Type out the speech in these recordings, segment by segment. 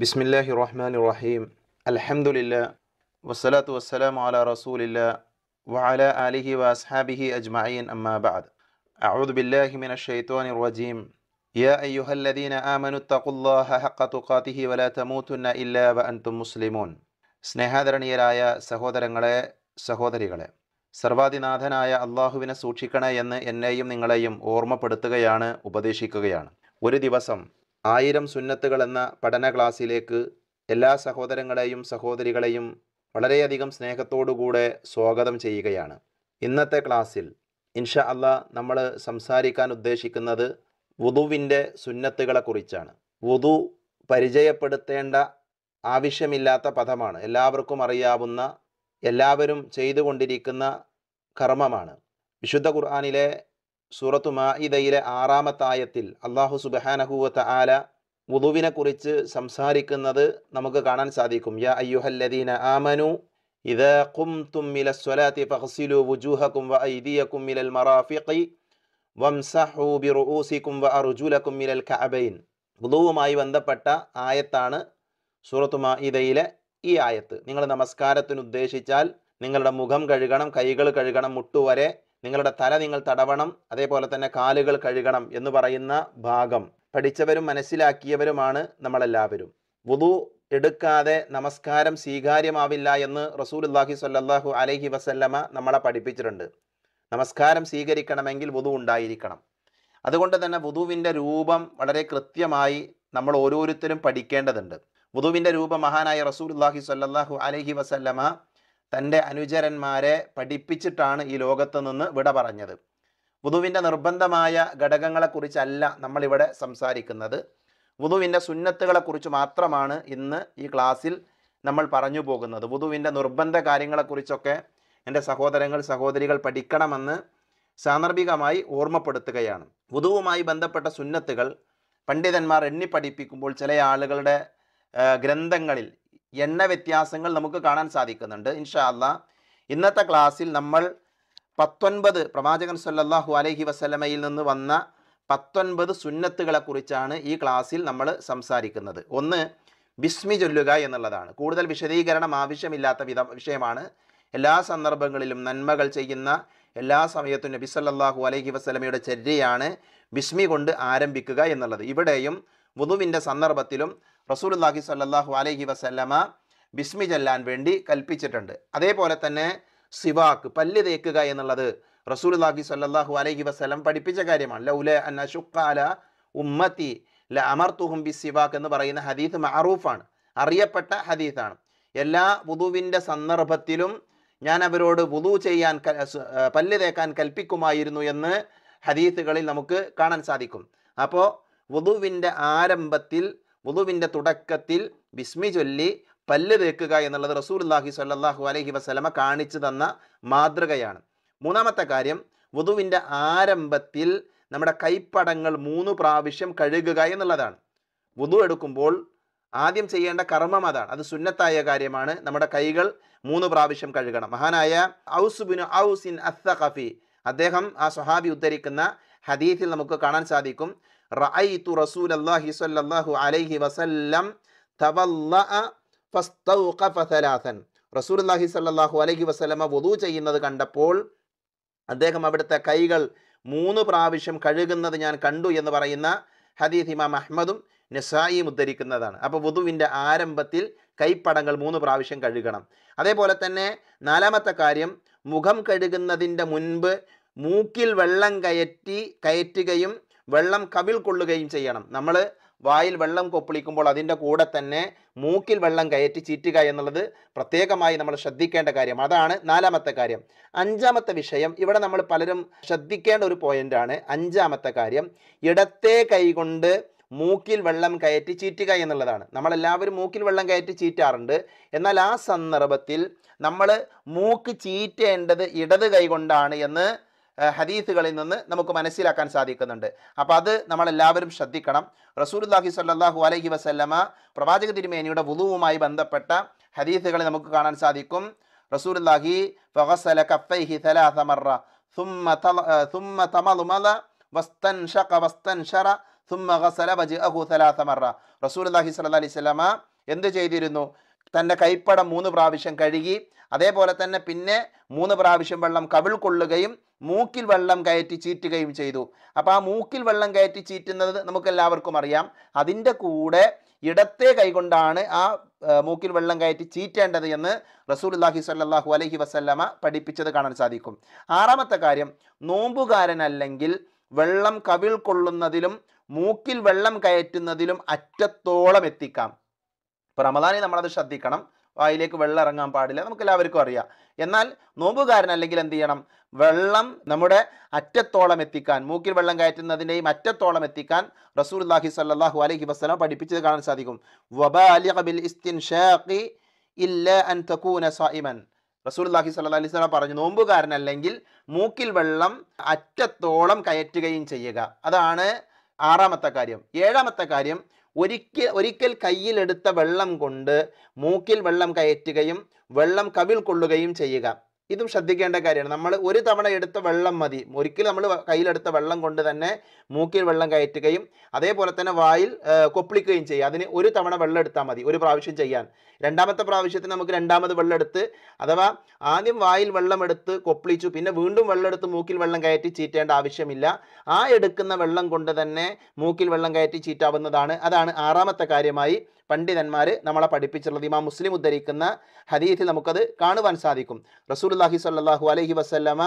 ബിസ്മില്ലാഹി റഹ്മാൻ റഹീം അലഹമുല്ല വസ്സലാത്തു വസ്സലാം അല റസൂലില്ല വഅല അലിഹി വഅസ്ഹാബിഹി അജ്മഈൻ അമ്മാ ബഅദ് അഊദു ബില്ലാഹി മിനശ് ശൈത്വാനിർ റജീം യാ അയ്യുഹല്ലദീന ആമനു തഖുല്ലാഹ ഹഖ തുഖാതിഹി വലാ തമൂതുന്ന ഇല്ലാ വഅൻതും മുസ്ലിമൂൻ സ്നേഹാദരണീയരായ സഹോദരങ്ങളെ സഹോദരികളെ സർവാധിനാഥനായ അല്ലാഹുവിനെ സൂക്ഷിക്കണേ എന്ന് എന്നെയും നിങ്ങളെയും ഓർമ്മപ്പെടുത്തുകയാണ് ഉപദേശിക്കുകയാണ് ഒരു ദിവസം ആയിരം സുന്നത്തുകൾ എന്ന പഠന ക്ലാസ്സിലേക്ക് എല്ലാ സഹോദരങ്ങളെയും സഹോദരികളെയും വളരെയധികം സ്നേഹത്തോടുകൂടെ സ്വാഗതം ചെയ്യുകയാണ് ഇന്നത്തെ ക്ലാസ്സിൽ ഇൻഷ അല്ല നമ്മൾ സംസാരിക്കാൻ ഉദ്ദേശിക്കുന്നത് വുതുവിൻ്റെ സുന്നത്തുകളെക്കുറിച്ചാണ് വുതു പരിചയപ്പെടുത്തേണ്ട ആവശ്യമില്ലാത്ത പദമാണ് എല്ലാവർക്കും അറിയാവുന്ന എല്ലാവരും ചെയ്തുകൊണ്ടിരിക്കുന്ന കർമ്മമാണ് വിശുദ്ധ ഖുർആാനിലെ സൂറത്തു മാഇദയിലെ ആറാമത്തായത്തിൽ അള്ളാഹു സുബഹാനഹുവത്ത ആല വുദുവിനെ കുറിച്ച് സംസാരിക്കുന്നത് നമുക്ക് കാണാൻ സാധിക്കും യാ അയ്യുഹല്ലദീന ആമനു ഇത് ഖുംതും തുമ്മില സ്വലാത്തി ഫഹ്സിലു വുജൂഹക്കും വ ഐദിയക്കും മിലൽ മറാഫിഖി വംസഹു ബി റുഊസിക്കും വ അർജുലക്കും മിലൽ കഅബൈൻ ബന്ധപ്പെട്ട ആയത്താണ് സൂറത്തു മാഇദയിലെ ഈ ആയത്ത് നിങ്ങൾ നമസ്കാരത്തിന് ഉദ്ദേശിച്ചാൽ നിങ്ങളുടെ മുഖം കഴുകണം കൈകൾ കഴുകണം മുട്ടുവരെ നിങ്ങളുടെ തല നിങ്ങൾ തടവണം അതേപോലെ തന്നെ കാലുകൾ കഴുകണം എന്ന് പറയുന്ന ഭാഗം പഠിച്ചവരും മനസ്സിലാക്കിയവരുമാണ് നമ്മളെല്ലാവരും വുതു എടുക്കാതെ നമസ്കാരം സ്വീകാര്യമാവില്ല എന്ന് റസൂലുല്ലാഹി സ്വല്ലല്ലാഹു അലൈഹി വസല്ലമ നമ്മളെ പഠിപ്പിച്ചിട്ടുണ്ട് നമസ്കാരം സ്വീകരിക്കണമെങ്കിൽ വുതു ഉണ്ടായിരിക്കണം അതുകൊണ്ട് തന്നെ വുതുവിൻ്റെ രൂപം വളരെ കൃത്യമായി നമ്മൾ ഓരോരുത്തരും പഠിക്കേണ്ടതുണ്ട് വുതുവിൻ്റെ രൂപം മഹാനായ റസൂലുല്ലാഹി സ്വല്ലല്ലാഹു അലൈഹി വസല്ലമ തൻ്റെ അനുചരന്മാരെ പഠിപ്പിച്ചിട്ടാണ് ഈ ലോകത്ത് നിന്ന് വിട പറഞ്ഞത് വുധുവിൻ്റെ നിർബന്ധമായ ഘടകങ്ങളെക്കുറിച്ചല്ല നമ്മളിവിടെ സംസാരിക്കുന്നത് വുതുവിൻ്റെ സുന്നത്തുകളെക്കുറിച്ച് മാത്രമാണ് ഇന്ന് ഈ ക്ലാസ്സിൽ നമ്മൾ പറഞ്ഞു പോകുന്നത് വുധുവിൻ്റെ നിർബന്ധ കാര്യങ്ങളെക്കുറിച്ചൊക്കെ എൻ്റെ സഹോദരങ്ങൾ സഹോദരികൾ പഠിക്കണമെന്ന് സാന്ദർഭികമായി ഓർമ്മപ്പെടുത്തുകയാണ് വുധുവുമായി ബന്ധപ്പെട്ട സുന്നത്തുകൾ പണ്ഡിതന്മാർ എണ്ണി പഠിപ്പിക്കുമ്പോൾ ചില ആളുകളുടെ ഗ്രന്ഥങ്ങളിൽ എണ്ണ വ്യത്യാസങ്ങൾ നമുക്ക് കാണാൻ സാധിക്കുന്നുണ്ട് ഇൻഷാ അല്ല ഇന്നത്തെ ക്ലാസ്സിൽ നമ്മൾ പത്തൊൻപത് പ്രവാചകൻ സല്ലാഹു അലഹി വസലമയിൽ നിന്ന് വന്ന പത്തൊൻപത് സുന്നത്തുകളെ കുറിച്ചാണ് ഈ ക്ലാസ്സിൽ നമ്മൾ സംസാരിക്കുന്നത് ഒന്ന് ബിസ്മി ചൊല്ലുക എന്നുള്ളതാണ് കൂടുതൽ വിശദീകരണം ആവശ്യമില്ലാത്ത വിധ വിഷയമാണ് എല്ലാ സന്ദർഭങ്ങളിലും നന്മകൾ ചെയ്യുന്ന എല്ലാ സമയത്തും നബി സല്ലാഹു അലൈഹി വസ്ലമയുടെ ചര്യയാണ് ബിസ്മി കൊണ്ട് ആരംഭിക്കുക എന്നുള്ളത് ഇവിടെയും വധുവിൻ്റെ സന്ദർഭത്തിലും റസൂലുല്ലാഹി സല്ലാഹു അലഹി വസല്ലമ ബിസ്മി ചെല്ലാൻ വേണ്ടി കൽപ്പിച്ചിട്ടുണ്ട് അതേപോലെ തന്നെ സിവാക്ക് പല്ല് തേക്കുക എന്നുള്ളത് റസൂലുല്ലാഹി സല്ലാഹു അലഹി വസ്ലം പഠിപ്പിച്ച കാര്യമാണ് ലൗല അന്ന ഷുക്കാല ഉമ്മത്തി ല തുഹും ബി സിവാക്ക് എന്ന് പറയുന്ന ഹദീസ് മറൂഫാണ് അറിയപ്പെട്ട ഹദീസാണ് എല്ലാ വുദുവിൻ്റെ സന്ദർഭത്തിലും ഞാൻ അവരോട് വുദു ചെയ്യാൻ പല്ല് തേക്കാൻ കൽപ്പിക്കുമായിരുന്നു എന്ന് ഹദീസുകളിൽ നമുക്ക് കാണാൻ സാധിക്കും അപ്പോൾ വുദുവിൻ്റെ ആരംഭത്തിൽ വുളുവിൻ്റെ തുടക്കത്തിൽ ബിസ്മി ചൊല്ലി പല്ല് തേക്കുക എന്നുള്ളത് അല്ലാഹി സല്ലാഹു അലഹി വസ്ലമ കാണിച്ചു തന്ന മാതൃകയാണ് മൂന്നാമത്തെ കാര്യം വുതുവിൻ്റെ ആരംഭത്തിൽ നമ്മുടെ കൈപ്പടങ്ങൾ മൂന്ന് പ്രാവശ്യം കഴുകുക എന്നുള്ളതാണ് വുതു എടുക്കുമ്പോൾ ആദ്യം ചെയ്യേണ്ട കർമ്മം അതാണ് അത് സുന്നത്തായ കാര്യമാണ് നമ്മുടെ കൈകൾ മൂന്ന് പ്രാവശ്യം കഴുകണം മഹാനായ ഔസ് ഇൻ അസഖഫി അദ്ദേഹം ആ സ്വഹാബി ഉദ്ധരിക്കുന്ന ഹദീസിൽ നമുക്ക് കാണാൻ സാധിക്കും റഅയ്തു സ്വല്ലല്ലാഹു അലൈഹി വസല്ലം ഫസ്തൗഖഫ റസൂലുള്ളാഹി സ്വല്ലല്ലാഹു അലൈഹി വസല്ലമ ചെയ്യുന്നത് കണ്ടപ്പോൾ അദ്ദേഹം അവിടുത്തെ കൈകൾ മൂന്ന് പ്രാവശ്യം കഴുകുന്നത് ഞാൻ കണ്ടു എന്ന് പറയുന്ന ഹദീസ് ഇമാം അഹമ്മദും നിസായിയും ഉദ്ധരിക്കുന്നതാണ് അപ്പോൾ വധുവിന്റെ ആരംഭത്തിൽ കൈപ്പടങ്ങൾ മൂന്ന് പ്രാവശ്യം കഴുകണം അതേപോലെ തന്നെ നാലാമത്തെ കാര്യം മുഖം കഴുകുന്നതിൻ്റെ മുൻപ് മൂക്കിൽ വെള്ളം കയറ്റി കയറ്റുകയും വെള്ളം കവിൽ കൊള്ളുകയും ചെയ്യണം നമ്മൾ വായിൽ വെള്ളം കൊപ്പിളിക്കുമ്പോൾ അതിൻ്റെ കൂടെ തന്നെ മൂക്കിൽ വെള്ളം കയറ്റി ചീറ്റുക എന്നുള്ളത് പ്രത്യേകമായി നമ്മൾ ശ്രദ്ധിക്കേണ്ട കാര്യം അതാണ് നാലാമത്തെ കാര്യം അഞ്ചാമത്തെ വിഷയം ഇവിടെ നമ്മൾ പലരും ശ്രദ്ധിക്കേണ്ട ഒരു പോയിന്റാണ് അഞ്ചാമത്തെ കാര്യം ഇടത്തെ കൈകൊണ്ട് മൂക്കിൽ വെള്ളം കയറ്റി ചീറ്റുക എന്നുള്ളതാണ് നമ്മളെല്ലാവരും മൂക്കിൽ വെള്ളം കയറ്റി ചീറ്റാറുണ്ട് എന്നാൽ ആ സന്ദർഭത്തിൽ നമ്മൾ മൂക്ക് ചീറ്റേണ്ടത് ഇടത് കൈകൊണ്ടാണ് എന്ന് ഹദീസുകളിൽ നിന്ന് നമുക്ക് മനസ്സിലാക്കാൻ സാധിക്കുന്നുണ്ട് അപ്പോൾ അത് നമ്മളെല്ലാവരും ശ്രദ്ധിക്കണം റസൂൽല്ലാഹി സല്ലാഹു അലഹി വസല്ലമ പ്രവാചക തിരുമേനിയുടെ വുളുവുമായി ബന്ധപ്പെട്ട ഹദീസുകളെ നമുക്ക് കാണാൻ സാധിക്കും റസൂൽല്ലാഹി ഫഹസല കഫൈഹി സലാസമറ ثم ثم تمضمض واستنشق ثم غسل وجهه ثلاث مرة റസൂലുള്ളാഹി സ്വല്ലല്ലാഹി അലൈഹി വസല്ലമ എന്ത് ചെയ്തിരുന്നു തൻ്റെ കൈപ്പട മൂന്ന് പ്രാവശ്യം കഴുകി അതേപോലെ തന്നെ പിന്നെ മൂന്ന് പ്രാവശ്യം വെള്ളം കവിൾ കൊള്ളുകയും മൂക്കിൽ വെള്ളം കയറ്റി ചീറ്റുകയും ചെയ്തു അപ്പോൾ ആ മൂക്കിൽ വെള്ളം കയറ്റി ചീറ്റുന്നത് എല്ലാവർക്കും അറിയാം അതിൻ്റെ കൂടെ ഇടത്തെ കൈകൊണ്ടാണ് ആ മൂക്കിൽ വെള്ളം കയറ്റി ചീറ്റേണ്ടത് എന്ന് അല്ലാഹി സല്ലാഹു അലഹി വസല്ലമ പഠിപ്പിച്ചത് കാണാൻ സാധിക്കും ആറാമത്തെ കാര്യം നോമ്പുകാരനല്ലെങ്കിൽ വെള്ളം കവിൾ കൊള്ളുന്നതിലും മൂക്കിൽ വെള്ളം കയറ്റുന്നതിലും അറ്റത്തോളം എത്തിക്കാം റമദാനിൽ നമ്മളത് ശ്രദ്ധിക്കണം വായിലേക്ക് വെള്ളം ഇറങ്ങാൻ പാടില്ല നമുക്ക് എല്ലാവർക്കും അറിയാം എന്നാൽ നോമ്പുകാരൻ അല്ലെങ്കിൽ എന്ത് ചെയ്യണം വെള്ളം നമ്മുടെ അറ്റത്തോളം എത്തിക്കാൻ മൂക്കിൽ വെള്ളം കയറ്റുന്നതിൻ്റെയും അറ്റത്തോളം എത്തിക്കാൻ റസൂൽ അല്ലാഹി സല്ലാഹു അലഹി വസ്സലാം പഠിപ്പിച്ചത് കാണാൻ സാധിക്കും റസൂൽ അല്ലാഹി സല്ലാ അലൈഹി സ്വലാം പറഞ്ഞു നോമ്പുകാരൻ അല്ലെങ്കിൽ മൂക്കിൽ വെള്ളം അറ്റത്തോളം കയറ്റുകയും ചെയ്യുക അതാണ് ആറാമത്തെ കാര്യം ഏഴാമത്തെ കാര്യം ഒരിക്കൽ ഒരിക്കൽ കയ്യിലെടുത്ത വെള്ളം കൊണ്ട് മൂക്കിൽ വെള്ളം കയറ്റുകയും വെള്ളം കവിൾ കൊള്ളുകയും ചെയ്യുക ഇതും ശ്രദ്ധിക്കേണ്ട കാര്യമാണ് നമ്മൾ ഒരു തവണ എടുത്ത വെള്ളം മതി ഒരിക്കലും നമ്മൾ കയ്യിലെടുത്ത വെള്ളം കൊണ്ട് തന്നെ മൂക്കിൽ വെള്ളം കയറ്റുകയും അതേപോലെ തന്നെ വായിൽ കൊപ്പിളിക്കുകയും ചെയ്യുക അതിന് ഒരു തവണ വെള്ളം എടുത്താൽ മതി ഒരു പ്രാവശ്യം ചെയ്യാൻ രണ്ടാമത്തെ പ്രാവശ്യത്തിന് നമുക്ക് രണ്ടാമത് വെള്ളം എടുത്ത് അഥവാ ആദ്യം വായിൽ വെള്ളം എടുത്ത് കൊപ്പിളിച്ചു പിന്നെ വീണ്ടും വെള്ളം എടുത്ത് മൂക്കിൽ വെള്ളം കയറ്റി ചീറ്റേണ്ട ആവശ്യമില്ല ആ എടുക്കുന്ന വെള്ളം കൊണ്ട് തന്നെ മൂക്കിൽ വെള്ളം കയറ്റി ചീറ്റാവുന്നതാണ് അതാണ് ആറാമത്തെ കാര്യമായി പണ്ഡിതന്മാർ നമ്മളെ പഠിപ്പിച്ചിട്ടുള്ളത് ഇമാം മുസ്ലിം ഉദ്ധരിക്കുന്ന ഹദീത്തിൽ നമുക്കത് കാണുവാൻ സാധിക്കും അല്ലാഹി സല്ലാഹു അലഹി വസ്ല്ലമ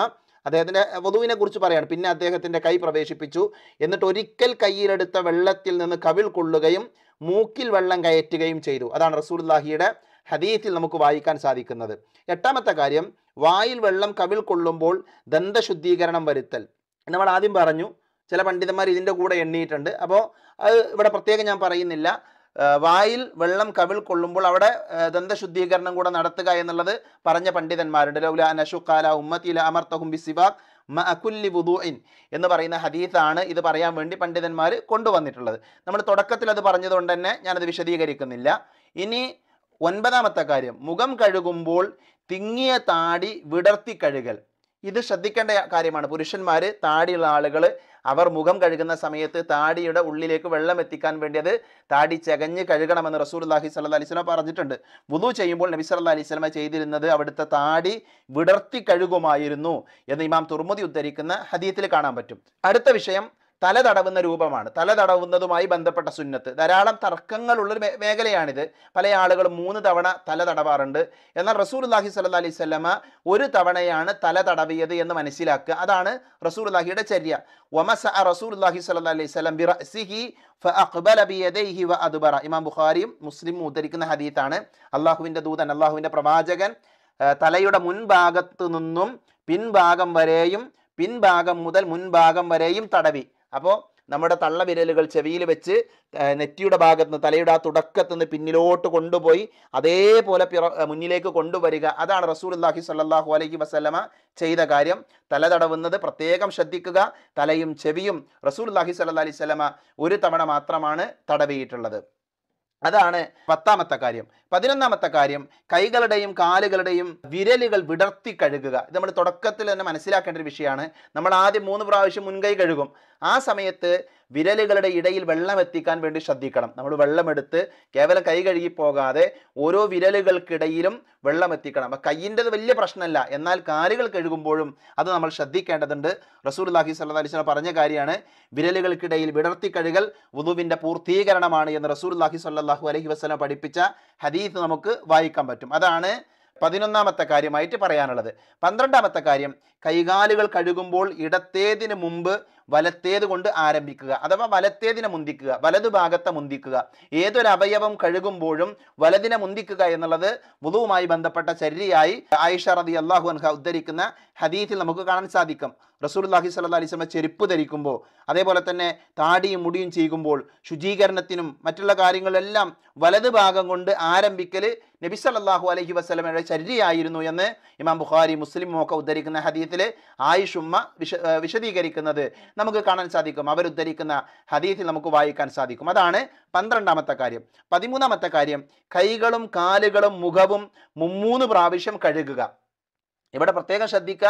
അദ്ദേഹത്തിൻ്റെ വധുവിനെ കുറിച്ച് പറയാണ് പിന്നെ അദ്ദേഹത്തിൻ്റെ കൈ പ്രവേശിപ്പിച്ചു എന്നിട്ട് ഒരിക്കൽ കയ്യിലെടുത്ത വെള്ളത്തിൽ നിന്ന് കവിൾ കൊള്ളുകയും മൂക്കിൽ വെള്ളം കയറ്റുകയും ചെയ്തു അതാണ് അല്ലാഹിയുടെ ഹദീത്തിൽ നമുക്ക് വായിക്കാൻ സാധിക്കുന്നത് എട്ടാമത്തെ കാര്യം വായിൽ വെള്ളം കവിൾ കൊള്ളുമ്പോൾ ദന്തശുദ്ധീകരണം വരുത്തൽ നമ്മൾ ആദ്യം പറഞ്ഞു ചില പണ്ഡിതന്മാർ ഇതിൻ്റെ കൂടെ എണ്ണിയിട്ടുണ്ട് അപ്പോൾ അത് ഇവിടെ പ്രത്യേകം ഞാൻ പറയുന്നില്ല വായിൽ വെള്ളം കവിൾ കൊള്ളുമ്പോൾ അവിടെ ദന്തശുദ്ധീകരണം കൂടെ നടത്തുക എന്നുള്ളത് പറഞ്ഞ പണ്ഡിതന്മാരുണ്ട് ലൗല നഷുഖാല ഉമ്മത്തില മ ബിസിബാഖ് മഅക്കുല്ലി ഇൻ എന്ന് പറയുന്ന ഹദീസാണ് ഇത് പറയാൻ വേണ്ടി പണ്ഡിതന്മാർ കൊണ്ടുവന്നിട്ടുള്ളത് നമ്മൾ തുടക്കത്തിൽ അത് പറഞ്ഞതുകൊണ്ട് തന്നെ ഞാനത് വിശദീകരിക്കുന്നില്ല ഇനി ഒൻപതാമത്തെ കാര്യം മുഖം കഴുകുമ്പോൾ തിങ്ങിയ താടി വിടർത്തി കഴുകൽ ഇത് ശ്രദ്ധിക്കേണ്ട കാര്യമാണ് പുരുഷന്മാർ താടിയുള്ള ആളുകൾ അവർ മുഖം കഴുകുന്ന സമയത്ത് താടിയുടെ ഉള്ളിലേക്ക് വെള്ളം എത്തിക്കാൻ വേണ്ടിയത് താടി ചകഞ്ഞ് കഴുകണമെന്ന് റസൂൽ അള്ളാഹി അലൈഹി അലിസ്ലമ പറഞ്ഞിട്ടുണ്ട് വുദു ചെയ്യുമ്പോൾ നബി അലൈഹി അലിസ്ലമ ചെയ്തിരുന്നത് അവിടുത്തെ താടി വിടർത്തി കഴുകുമായിരുന്നു എന്ന് ഇമാം തുർമുദി ഉദ്ധരിക്കുന്ന ഹദീത്തിൽ കാണാൻ പറ്റും അടുത്ത വിഷയം തല തടവുന്ന രൂപമാണ് തല തടവുന്നതുമായി ബന്ധപ്പെട്ട സുന്നത്ത് ധാരാളം തർക്കങ്ങളുള്ളൊരു മേഖലയാണിത് പല ആളുകളും മൂന്ന് തവണ തല തടവാറുണ്ട് എന്നാൽ റസൂർ അല്ലാഹി സല്ല അലൈഹി സ്വലമ ഒരു തവണയാണ് തല തടവിയത് എന്ന് മനസ്സിലാക്കുക അതാണ് റസൂർ അല്ലാഹിയുടെ ചര്യ ഒമസ റസൂർ അല്ലാഹി സല്ല അലൈഹി സ്വലം ബിറസിഹി അതുബറ ഇമാം ബുഖാരിയും മുസ്ലിം ഉദ്ധരിക്കുന്ന ഹദീത്താണ് അള്ളാഹുവിൻ്റെ ദൂതൻ അള്ളാഹുവിൻ്റെ പ്രവാചകൻ തലയുടെ മുൻഭാഗത്തു നിന്നും പിൻഭാഗം വരെയും പിൻഭാഗം മുതൽ മുൻഭാഗം വരെയും തടവി അപ്പോൾ നമ്മുടെ തള്ളവിരലുകൾ ചെവിയിൽ വെച്ച് നെറ്റിയുടെ ഭാഗത്ത് നിന്ന് തലയുടെ ആ നിന്ന് പിന്നിലോട്ട് കൊണ്ടുപോയി അതേപോലെ പിറ മുന്നിലേക്ക് കൊണ്ടുവരിക അതാണ് റസൂൽല്ലാഹി സല്ലാഹു അലൈഹി വസ്ലമ ചെയ്ത കാര്യം തല തടവുന്നത് പ്രത്യേകം ശ്രദ്ധിക്കുക തലയും ചെവിയും അല്ലാഹി സല്ലാ അലൈഹി സ്വലമ ഒരു തവണ മാത്രമാണ് തടവിയിട്ടുള്ളത് അതാണ് പത്താമത്തെ കാര്യം പതിനൊന്നാമത്തെ കാര്യം കൈകളുടെയും കാലുകളുടെയും വിരലുകൾ വിടർത്തി കഴുകുക ഇത് നമ്മൾ തുടക്കത്തിൽ തന്നെ മനസ്സിലാക്കേണ്ട ഒരു വിഷയമാണ് നമ്മൾ ആദ്യം മൂന്ന് പ്രാവശ്യം മുൻകൈ കഴുകും ആ സമയത്ത് വിരലുകളുടെ ഇടയിൽ വെള്ളം എത്തിക്കാൻ വേണ്ടി ശ്രദ്ധിക്കണം നമ്മൾ വെള്ളമെടുത്ത് കേവലം കൈ കഴുകി പോകാതെ ഓരോ വിരലുകൾക്കിടയിലും വെള്ളം എത്തിക്കണം അപ്പം കയ്യിൻ്റെത് വലിയ പ്രശ്നമല്ല എന്നാൽ കാലുകൾ കഴുകുമ്പോഴും അത് നമ്മൾ ശ്രദ്ധിക്കേണ്ടതുണ്ട് റസൂർ അള്ളാഹി സല്ലാ അലിസ്ലം പറഞ്ഞ കാര്യമാണ് വിരലുകൾക്കിടയിൽ വിടർത്തി കഴുകൽ വുദുവിൻ്റെ പൂർത്തീകരണമാണ് എന്ന് റസൂർ അള്ളാഹി സല്ലാഹു അലഹി വസ്ലം പഠിപ്പിച്ച ഹദീസ് നമുക്ക് വായിക്കാൻ പറ്റും അതാണ് പതിനൊന്നാമത്തെ കാര്യമായിട്ട് പറയാനുള്ളത് പന്ത്രണ്ടാമത്തെ കാര്യം കൈകാലുകൾ കഴുകുമ്പോൾ ഇടത്തേതിന് മുമ്പ് വലത്തേത് കൊണ്ട് ആരംഭിക്കുക അഥവാ വലത്തേതിനെ മുന്തിക്കുക വലതു ഭാഗത്തെ മുന്തിക്കുക ഏതൊരു അവയവം കഴുകുമ്പോഴും വലതിനെ മുന്തിക്കുക എന്നുള്ളത് വുളുവുമായി ബന്ധപ്പെട്ട ചരിയായി ആയിഷ റതി അള്ളാഹു അൻഹ ഉദ്ധരിക്കുന്ന ഹദീഫിൽ നമുക്ക് കാണാൻ സാധിക്കും റസൂർല്ലാഹി സല്ല അലിസ്ലമ ചെരുപ്പ് ധരിക്കുമ്പോൾ അതേപോലെ തന്നെ താടിയും മുടിയും ചെയ്യുമ്പോൾ ശുചീകരണത്തിനും മറ്റുള്ള കാര്യങ്ങളെല്ലാം വലത് ഭാഗം കൊണ്ട് ആരംഭിക്കൽ നബി സല്ലാഹു അലഹി വസ്ലമയുടെ ചര്യയായിരുന്നു എന്ന് ഇമാം ബുഖാരി മുസ്ലിമും ഒക്കെ ഉദ്ധരിക്കുന്ന ഹദീത്തിൽ ആയിഷുമ്മ വിശ വിശദീകരിക്കുന്നത് നമുക്ക് കാണാൻ സാധിക്കും അവർ ഉദ്ധരിക്കുന്ന നമുക്ക് വായിക്കാൻ സാധിക്കും അതാണ് പന്ത്രണ്ടാമത്തെ കാര്യം പതിമൂന്നാമത്തെ കാര്യം കൈകളും കാലുകളും മുഖവും മുമ്മൂന്ന് പ്രാവശ്യം കഴുകുക ഇവിടെ പ്രത്യേകം ശ്രദ്ധിക്കുക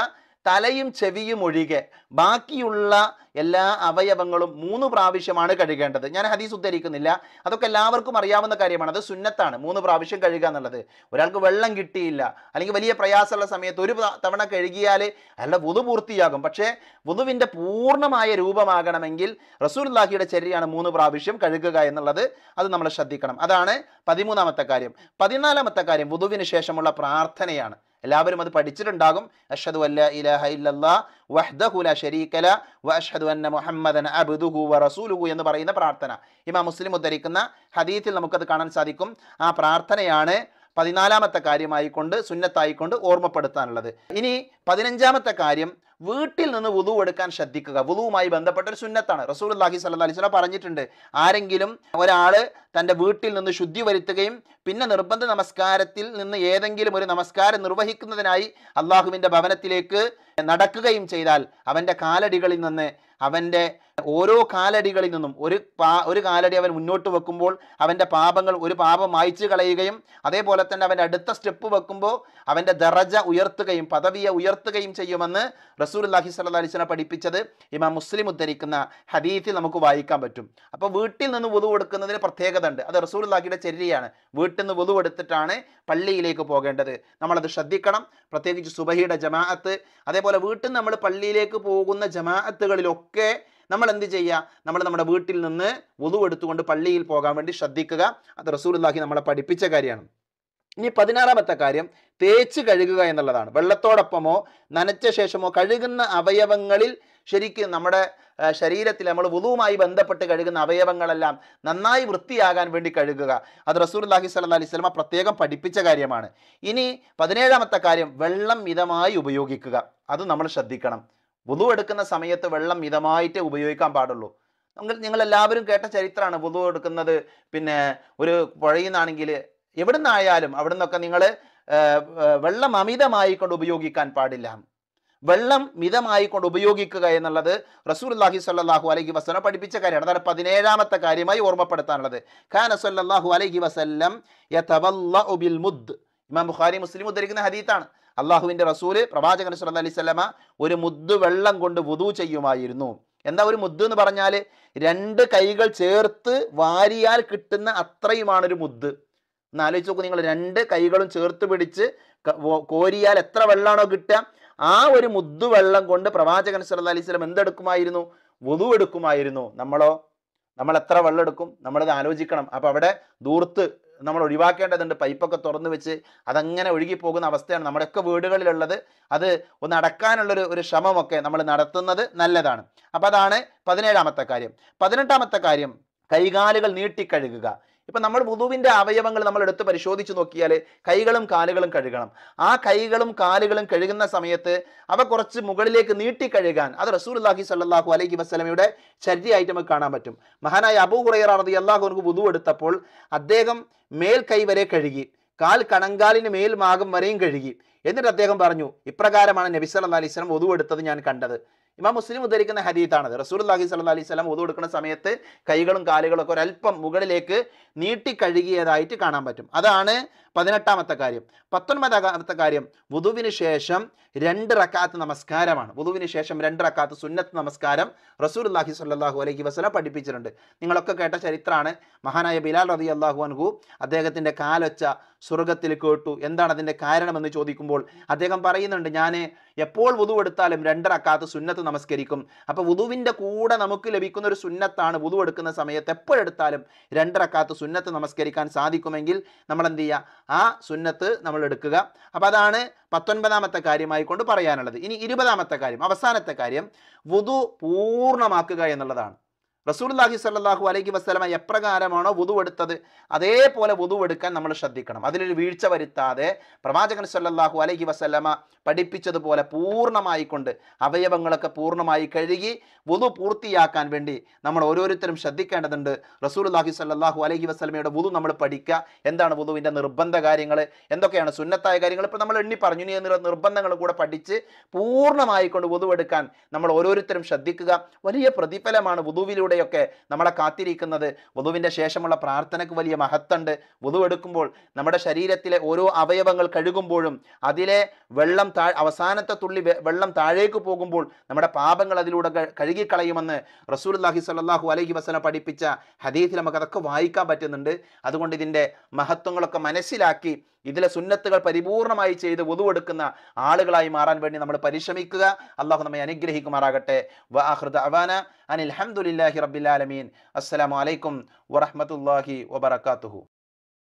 തലയും ചെവിയും ഒഴികെ ബാക്കിയുള്ള എല്ലാ അവയവങ്ങളും മൂന്ന് പ്രാവശ്യമാണ് കഴുകേണ്ടത് ഞാൻ ഹദീസ് ഉദ്ധരിക്കുന്നില്ല അതൊക്കെ എല്ലാവർക്കും അറിയാവുന്ന കാര്യമാണ് അത് സുന്നത്താണ് മൂന്ന് പ്രാവശ്യം കഴുകുക എന്നുള്ളത് ഒരാൾക്ക് വെള്ളം കിട്ടിയില്ല അല്ലെങ്കിൽ വലിയ പ്രയാസമുള്ള സമയത്ത് ഒരു തവണ കഴുകിയാൽ അയാളുടെ വുതു പൂർത്തിയാകും പക്ഷേ വുതുവിൻ്റെ പൂർണ്ണമായ രൂപമാകണമെങ്കിൽ റസൂൽലാഹിയുടെ ചെരിയാണ് മൂന്ന് പ്രാവശ്യം കഴുകുക എന്നുള്ളത് അത് നമ്മൾ ശ്രദ്ധിക്കണം അതാണ് പതിമൂന്നാമത്തെ കാര്യം പതിനാലാമത്തെ കാര്യം വുതുവിന് ശേഷമുള്ള പ്രാർത്ഥനയാണ് എല്ലാവരും അത് പഠിച്ചിട്ടുണ്ടാകും അഷദു അല്ല ഇലഹ വഹ്ദഹു ല ഷരീക്കല വ അഷ്ഹദു അന്ന മുഹമ്മദൻ അബ്ദുഹു വ റസൂലുഹു എന്ന് പറയുന്ന പ്രാർത്ഥന ഇമാം മുസ്ലിം ഉദ്ധരിക്കുന്ന ഹദീത്തിൽ നമുക്കത് കാണാൻ സാധിക്കും ആ പ്രാർത്ഥനയാണ് പതിനാലാമത്തെ കാര്യമായിക്കൊണ്ട് സുന്നത്തായിക്കൊണ്ട് ഓർമ്മപ്പെടുത്താനുള്ളത് ഇനി പതിനഞ്ചാമത്തെ കാര്യം വീട്ടിൽ നിന്ന് വുതു എടുക്കാൻ ശ്രദ്ധിക്കുക വുതുവുമായി ബന്ധപ്പെട്ട ഒരു സുന്നത്താണ് റസൂൽ അള്ളാഹി സല്ല അലിസ്ല പറഞ്ഞിട്ടുണ്ട് ആരെങ്കിലും ഒരാൾ തൻ്റെ വീട്ടിൽ നിന്ന് ശുദ്ധി വരുത്തുകയും പിന്നെ നിർബന്ധ നമസ്കാരത്തിൽ നിന്ന് ഏതെങ്കിലും ഒരു നമസ്കാരം നിർവഹിക്കുന്നതിനായി അള്ളാഹുവിൻ്റെ ഭവനത്തിലേക്ക് നടക്കുകയും ചെയ്താൽ അവൻ്റെ കാലടികളിൽ നിന്ന് അവൻ്റെ ഓരോ കാലടികളിൽ നിന്നും ഒരു പാ ഒരു കാലടി അവൻ മുന്നോട്ട് വെക്കുമ്പോൾ അവൻ്റെ പാപങ്ങൾ ഒരു പാപം മായ്ച്ചു കളയുകയും അതേപോലെ തന്നെ അവൻ്റെ അടുത്ത സ്റ്റെപ്പ് വെക്കുമ്പോൾ അവൻ്റെ ദറജ ഉയർത്തുകയും പദവിയെ ഉയർത്തുകയും ചെയ്യുമെന്ന് റസൂൽ അല്ലാഹി സല്ലാ അലിസ്നെ പഠിപ്പിച്ചത് ഇമാം മുസ്ലിം ഉദ്ധരിക്കുന്ന ഹദീത്തിൽ നമുക്ക് വായിക്കാൻ പറ്റും അപ്പോൾ വീട്ടിൽ നിന്ന് വുതു കൊടുക്കുന്നതിന് പ്രത്യേകത ഉണ്ട് അത് റസൂൽ അല്ലാഹിയുടെ ചര്യയാണ് വീട്ടിൽ നിന്ന് വുതു എടുത്തിട്ടാണ് പള്ളിയിലേക്ക് പോകേണ്ടത് നമ്മളത് ശ്രദ്ധിക്കണം പ്രത്യേകിച്ച് സുബഹിയുടെ ജമാഅത്ത് അതേപോലെ വീട്ടിൽ നമ്മൾ പള്ളിയിലേക്ക് പോകുന്ന ജമാഅത്തുകളിലൊക്കെ നമ്മൾ എന്ത് ചെയ്യുക നമ്മൾ നമ്മുടെ വീട്ടിൽ നിന്ന് ഒതു എടുത്തുകൊണ്ട് പള്ളിയിൽ പോകാൻ വേണ്ടി ശ്രദ്ധിക്കുക അത് റസൂലുള്ളാഹി നമ്മളെ പഠിപ്പിച്ച കാര്യമാണ് ഇനി പതിനാറാമത്തെ കാര്യം തേച്ച് കഴുകുക എന്നുള്ളതാണ് വെള്ളത്തോടൊപ്പമോ നനച്ച ശേഷമോ കഴുകുന്ന അവയവങ്ങളിൽ ശരിക്കും നമ്മുടെ ശരീരത്തിൽ നമ്മൾ വുതുവുമായി ബന്ധപ്പെട്ട് കഴുകുന്ന അവയവങ്ങളെല്ലാം നന്നായി വൃത്തിയാകാൻ വേണ്ടി കഴുകുക അത് അല്ലാഹി സല്ല അലൈഹി സ്വലമ പ്രത്യേകം പഠിപ്പിച്ച കാര്യമാണ് ഇനി പതിനേഴാമത്തെ കാര്യം വെള്ളം മിതമായി ഉപയോഗിക്കുക അത് നമ്മൾ ശ്രദ്ധിക്കണം വുതു എടുക്കുന്ന സമയത്ത് വെള്ളം മിതമായിട്ട് ഉപയോഗിക്കാൻ പാടുള്ളൂ നിങ്ങൾ നിങ്ങൾ എല്ലാവരും കേട്ട ചരിത്രമാണ് വുതു എടുക്കുന്നത് പിന്നെ ഒരു പുഴയിൽ നിന്നാണെങ്കിൽ എവിടെ നിന്നായാലും അവിടെ നിന്നൊക്കെ നിങ്ങൾ വെള്ളം അമിതമായി കൊണ്ട് ഉപയോഗിക്കാൻ പാടില്ല വെള്ളം മിതമായി കൊണ്ട് ഉപയോഗിക്കുക എന്നുള്ളത് റസൂൽ അല്ലാഹി സ്വല്ലാഹു അലഹി വസ്ലം പഠിപ്പിച്ച കാര്യമാണ് അതാണ് പതിനേഴാമത്തെ കാര്യമായി ഓർമ്മപ്പെടുത്താനുള്ളത് ഖാന സല്ലാഹു അലഹി വസ്ലം മുദ് ഇമാം ബുഖാരി മുസ്ലിം ഉദ്ധരിക്കുന്ന ഹദീത്താണ് അള്ളാഹുവിൻ്റെ റസൂല് പ്രവാചകൻ സല്ല അലൈഹി സ്വലമ ഒരു മുദ്ദു വെള്ളം കൊണ്ട് വുതു ചെയ്യുമായിരുന്നു എന്താ ഒരു മുദ് എന്ന് പറഞ്ഞാൽ രണ്ട് കൈകൾ ചേർത്ത് വാരിയാൽ കിട്ടുന്ന അത്രയുമാണ് ഒരു മുദ്ദ് എന്ന് ആലോചിച്ച് നോക്കൂ നിങ്ങൾ രണ്ട് കൈകളും ചേർത്ത് പിടിച്ച് കോരിയാൽ എത്ര വെള്ളമാണോ കിട്ടുക ആ ഒരു മുദ്ദു വെള്ളം കൊണ്ട് പ്രവാചകൻ സല്ല അലൈഹി സ്വലം എന്തെടുക്കുമായിരുന്നു വുതു എടുക്കുമായിരുന്നു നമ്മളോ നമ്മൾ എത്ര വെള്ളം എടുക്കും നമ്മളത് ആലോചിക്കണം അപ്പോൾ അവിടെ ദൂർത്ത് നമ്മൾ ഒഴിവാക്കേണ്ടതുണ്ട് പൈപ്പൊക്കെ തുറന്നു വെച്ച് അതങ്ങനെ ഒഴുകിപ്പോകുന്ന അവസ്ഥയാണ് നമ്മുടെയൊക്കെ വീടുകളിലുള്ളത് അത് ഒന്ന് അടക്കാനുള്ളൊരു ഒരു ശ്രമമൊക്കെ നമ്മൾ നടത്തുന്നത് നല്ലതാണ് അപ്പോൾ അതാണ് പതിനേഴാമത്തെ കാര്യം പതിനെട്ടാമത്തെ കാര്യം കൈകാലുകൾ നീട്ടിക്കഴുകുക ഇപ്പം നമ്മൾ വുതുവിൻ്റെ അവയവങ്ങൾ നമ്മൾ എടുത്ത് പരിശോധിച്ച് നോക്കിയാൽ കൈകളും കാലുകളും കഴുകണം ആ കൈകളും കാലുകളും കഴുകുന്ന സമയത്ത് അവ കുറച്ച് മുകളിലേക്ക് നീട്ടി കഴുകാൻ അത് റസൂൽഹി സല്ലാഹു അലൈഹി വസ്ലമയുടെ ചരിയായിട്ട് നമുക്ക് കാണാൻ പറ്റും മഹാനായ അബൂ ഹുറൈർ റതി അള്ളാഹുനക്ക് വുതു എടുത്തപ്പോൾ അദ്ദേഹം മേൽ കൈ വരെ കഴുകി കാൽ കണങ്കാലിന് മേൽ മാകം വരെയും കഴുകി എന്നിട്ട് അദ്ദേഹം പറഞ്ഞു ഇപ്രകാരമാണ് നബി സല്ലാ അലൈഹി സ്വലം വുതു എടുത്തത് ഞാൻ കണ്ടത് ഇമാ മുസ്ലിം ഉദ്ധരിക്കുന്ന ഹരീത്താണത് റസൂൽ അള്ളാഹി സ്വല്ലാ അലൈഹി സ്വലം ഒതു കൊടുക്കുന്ന സമയത്ത് കൈകളും കാലുകളൊക്കെ ഒരല്പം മുകളിലേക്ക് നീട്ടി കഴുകിയതായിട്ട് കാണാൻ പറ്റും അതാണ് പതിനെട്ടാമത്തെ കാര്യം പത്തൊൻപതാമത്തെ കാര്യം വുധുവിന് ശേഷം രണ്ട് റക്കാത്ത് നമസ്കാരമാണ് വുധുവിന് ശേഷം രണ്ട് റക്കാത്ത് സുന്നത്ത് നമസ്കാരം റസൂൽ അള്ളാഹി സ്വല്ലാഹു അലൈഹി വസ്ലം പഠിപ്പിച്ചിട്ടുണ്ട് നിങ്ങളൊക്കെ കേട്ട ചരിത്രമാണ് മഹാനായ ബിലാൽ റബി അള്ളാഹു അൻഹു അദ്ദേഹത്തിൻ്റെ കാലൊച്ച സ്വർഗത്തിൽ കേട്ടു എന്താണ് അതിൻ്റെ കാരണമെന്ന് ചോദിക്കുമ്പോൾ അദ്ദേഹം പറയുന്നുണ്ട് ഞാൻ എപ്പോൾ വുധു എടുത്താലും രണ്ട് റക്കാത്ത് സുന്നത്ത് നമസ്കരിക്കും അപ്പോൾ വുധുവിന്റെ കൂടെ നമുക്ക് ലഭിക്കുന്ന ഒരു സുന്നത്താണ് വുധു എടുക്കുന്ന സമയത്ത് എപ്പോഴെടുത്താലും രണ്ടരക്കാത്ത് സുന്നത്ത് നമസ്കരിക്കാൻ സാധിക്കുമെങ്കിൽ നമ്മൾ എന്ത് ചെയ്യുക ആ സുന്നത്ത് നമ്മൾ എടുക്കുക അപ്പോൾ അതാണ് പത്തൊൻപതാമത്തെ കൊണ്ട് പറയാനുള്ളത് ഇനി ഇരുപതാമത്തെ കാര്യം അവസാനത്തെ കാര്യം വുധു പൂർണ്ണമാക്കുക എന്നുള്ളതാണ് റസൂൽല്ലാഹി സല്ലാഹു അലൈഹി വസ്ലമ എപ്രകാരമാണോ വുതുവെടുത്തത് അതേപോലെ വുതുവെടുക്കാൻ നമ്മൾ ശ്രദ്ധിക്കണം അതിലൊരു വീഴ്ച വരുത്താതെ പ്രവാചകൻ സല്ലാഹു അലൈഹി വസ്ലമ പഠിപ്പിച്ചതുപോലെ പൂർണ്ണമായിക്കൊണ്ട് അവയവങ്ങളൊക്കെ പൂർണ്ണമായി കഴുകി വുതു പൂർത്തിയാക്കാൻ വേണ്ടി നമ്മൾ ഓരോരുത്തരും ശ്രദ്ധിക്കേണ്ടതുണ്ട് റസൂൽല്ലാഹി സല്ലാഹു അലൈഹി വസ്ലമയുടെ വുതു നമ്മൾ പഠിക്കുക എന്താണ് വുതുവിൻ്റെ നിർബന്ധ കാര്യങ്ങൾ എന്തൊക്കെയാണ് സുന്നത്തായ കാര്യങ്ങൾ ഇപ്പോൾ നമ്മൾ എണ്ണി പറഞ്ഞു നീ നിർബന്ധങ്ങൾ കൂടെ പഠിച്ച് പൂർണ്ണമായിക്കൊണ്ട് വുതുവെടുക്കാൻ നമ്മൾ ഓരോരുത്തരും ശ്രദ്ധിക്കുക വലിയ പ്രതിഫലമാണ് വുതുവിലൂടെ കൂടെയൊക്കെ നമ്മളെ കാത്തിരിക്കുന്നത് വധുവിൻ്റെ ശേഷമുള്ള പ്രാർത്ഥനയ്ക്ക് വലിയ മഹത്തുണ്ട് വധു എടുക്കുമ്പോൾ നമ്മുടെ ശരീരത്തിലെ ഓരോ അവയവങ്ങൾ കഴുകുമ്പോഴും അതിലെ വെള്ളം താ അവസാനത്തെ തുള്ളി വെള്ളം താഴേക്ക് പോകുമ്പോൾ നമ്മുടെ പാപങ്ങൾ അതിലൂടെ കഴുകിക്കളയുമെന്ന് റസൂൽ അല്ലാഹി സാഹു അലഹി വസ്ലം പഠിപ്പിച്ച ഹദീഫിൽ നമുക്ക് അതൊക്കെ വായിക്കാൻ പറ്റുന്നുണ്ട് അതുകൊണ്ട് ഇതിൻ്റെ മഹത്വങ്ങളൊക്കെ മനസ്സിലാക്കി ഇതിലെ സുന്നത്തുകൾ പരിപൂർണമായി ചെയ്ത് ഒതുവെടുക്കുന്ന ആളുകളായി മാറാൻ വേണ്ടി നമ്മൾ പരിശ്രമിക്കുക അള്ളാഹു നമ്മെ അനുഗ്രഹിക്കുമാറാകട്ടെ അനിൽ അഹമ്മദുലില്ലാഹി റബ്ബിലാലമീൻ അസ്സലാമലൈക്കും വറഹമത്തല്ലാഹി വബർക്കാത്തുഹു